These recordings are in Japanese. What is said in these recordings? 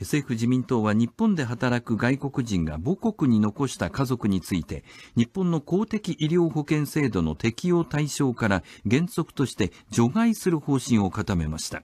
政府自民党は日本で働く外国人が母国に残した家族について、日本の公的医療保険制度の適用対象から原則として除外する方針を固めました。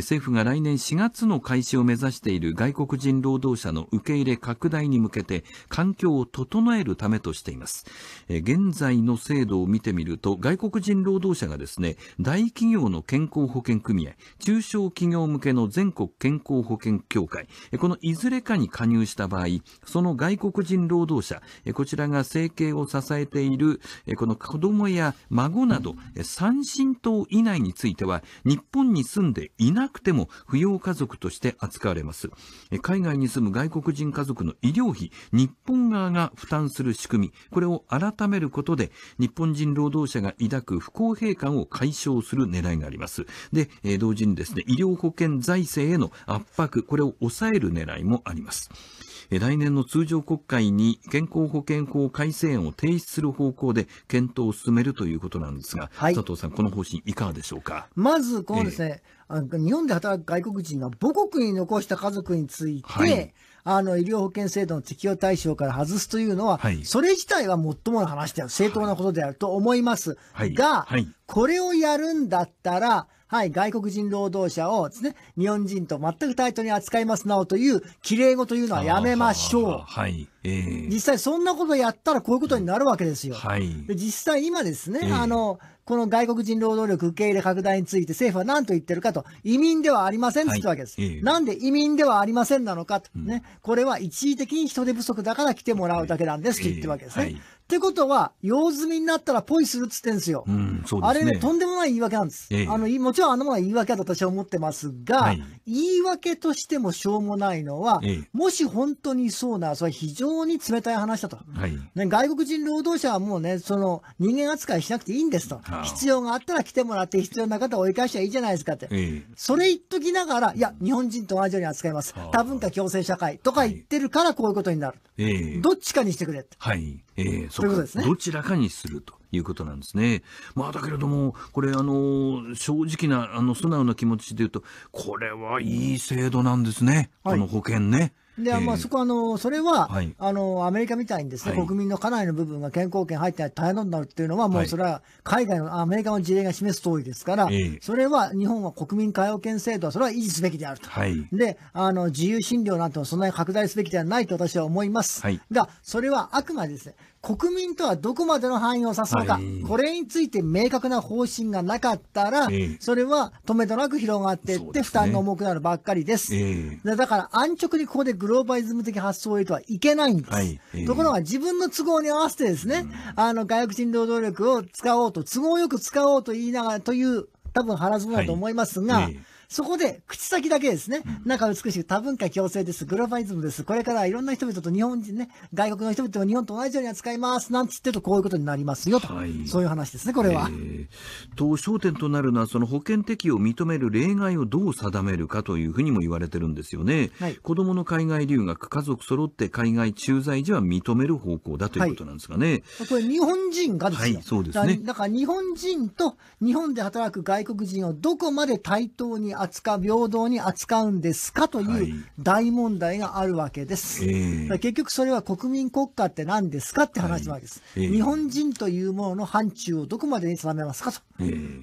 政府が来年4月の開始を目指している外国人労働者の受け入れ拡大に向けて環境を整えるためとしています現在の制度を見てみると外国人労働者がですね大企業の健康保険組合中小企業向けの全国健康保険協会このいずれかに加入した場合その外国人労働者こちらが生計を支えているこの子供や孫など三親等以内については日本に住んでいないなくても扶養家族として扱われます。海外に住む外国人家族の医療費、日本側が負担する仕組み、これを改めることで、日本人労働者が抱く不公平感を解消する狙いがあります。で、同時にですね、医療保険財政への圧迫、これを抑える狙いもあります。来年の通常国会に健康保険法改正案を提出する方向で検討を進めるということなんですが、はい、佐藤さん、この方針、いかがでしょうか。まずこうですね、えー、日本で働く外国人が母国に残した家族について、はい、あの医療保険制度の適用対象から外すというのは、はい、それ自体は最もな話である、正当なことであると思いますが、これをやるんだったら、はい、外国人労働者をですね、日本人と全く対等に扱いますなおという、きれい語というのはやめましょう。はい。えー、実際そんなことやったらこういうことになるわけですよ。はい。で実際今ですね、えー、あの、この外国人労働力受け入れ拡大について政府は何と言ってるかと、移民ではありませんて言ったわけです。はいえー、なんで移民ではありませんなのかと、ね、うん、これは一時的に人手不足だから来てもらうだけなんですって言ってるわけですね。はい、ってことは、用済みになったらポイするっつってんですよ。うんすね、あれね、とんでもない言い訳なんです。ええ、あのもちろんあのものは言い訳だと私は思ってますが、はい、言い訳としてもしょうもないのは、え、もし本当にそうなら、それは非常に冷たい話だと、はい、ね。外国人労働者はもうね、その人間扱いしなくていいんですと。必要があったら来てもらって、必要な方を追い返しちゃいいじゃないですかって。それ言っときながら、いや、日本人と同じように扱います。多文化共生社会とか言ってるからこういうことになる。はい、どっちかにしてくれって。はいえとか、どちらかにするということなんですね。まあ、だけれども、これ、あの、正直な、あの、素直な気持ちで言うと、これはいい制度なんですね。はい、この保険ね。で、まあ、そこあの、それは、はい、あの、アメリカみたいにですね、はい、国民の家内の部分が健康保険入ってないと大変なんだっていうのは、もうそれは海外の、アメリカの事例が示す通りですから、はい、それは日本は国民皆保険制度はそれは維持すべきであると。で、あの、自由診療なんてもそんなに拡大すべきではないと私は思います。が、それはあくまでですね、国民とはどこまでの範囲を指すのか、はい、これについて明確な方針がなかったら、えー、それは止めどなく広がっていって、負担が重くなるばっかりです、えー、だから安直にここでグローバリズム的発想を言うとはいけないんです、はいえー、ところが自分の都合に合わせてですね、うん、あの外国人労働力を使おうと、都合よく使おうと言いながらという、多分腹積むだと思いますが、はいそこで、口先だけですね、なんか美しい多文化共生です、グローバリズムです、これからいろんな人々と日本人ね、外国の人々を日本と同じように扱います、なんつってとこういうことになりますよと、はい、そういう話ですね、これは。と、焦点となるのは、その保険適用を認める例外をどう定めるかというふうにも言われてるんですよね。はい、子供の海外留学、家族揃って海外駐在時は認める方向だということなんですかね。はい、これ、日本人がですね。はい、そうですねだ。だから日本人と日本で働く外国人をどこまで対等に扱う、平等に扱うんですかという大問題があるわけです。はい、結局それは国民国家って何ですかって話なわけです、はい、日本人というものの範疇をどこまでに定めますかと。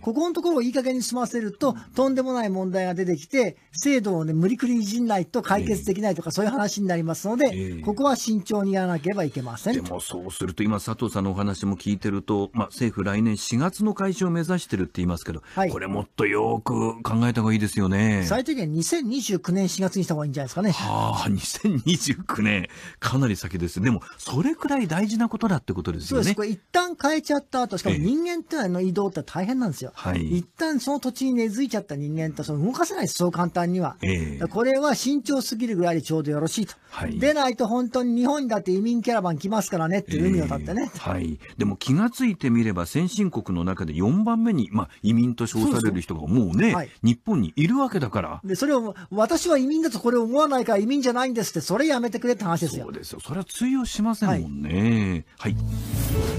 ここのところをいい加減に済ませると、とんでもない問題が出てきて、制度をね、無理くりいじんないと解決できないとか、そういう話になりますので、ここは慎重にやらなければいけません。でもそうすると、今、佐藤さんのお話も聞いてると、まあ、政府来年4月の開始を目指してるって言いますけど、はい、これもっとよく考えた方がいいですですよね。最低限2029年4月にした方がいいんじゃないですかね。はあ、2029年。かなり先です。でも、それくらい大事なことだってことですよね。そうです。これ一旦変えちゃった後、しかも人間っての移動って大変なんですよ。はい、一旦その土地に根付いちゃった人間ってその動かせないです、そう簡単には。えー、これは慎重すぎるぐらいでちょうどよろしいと。はい、でないと本当に日本だって移民キャラバン来ますからねっていう意味を立ってね、えー。はい。でも気がついてみれば先進国の中で4番目に、まあ、移民と称される人がもうね、はい、日本にいるわけだから。で、それを、私は移民だとこれ思わないから移民じゃないんですって、それやめてくれって話ですよ。そうですよ。それは通用しませんもんね。はい、はい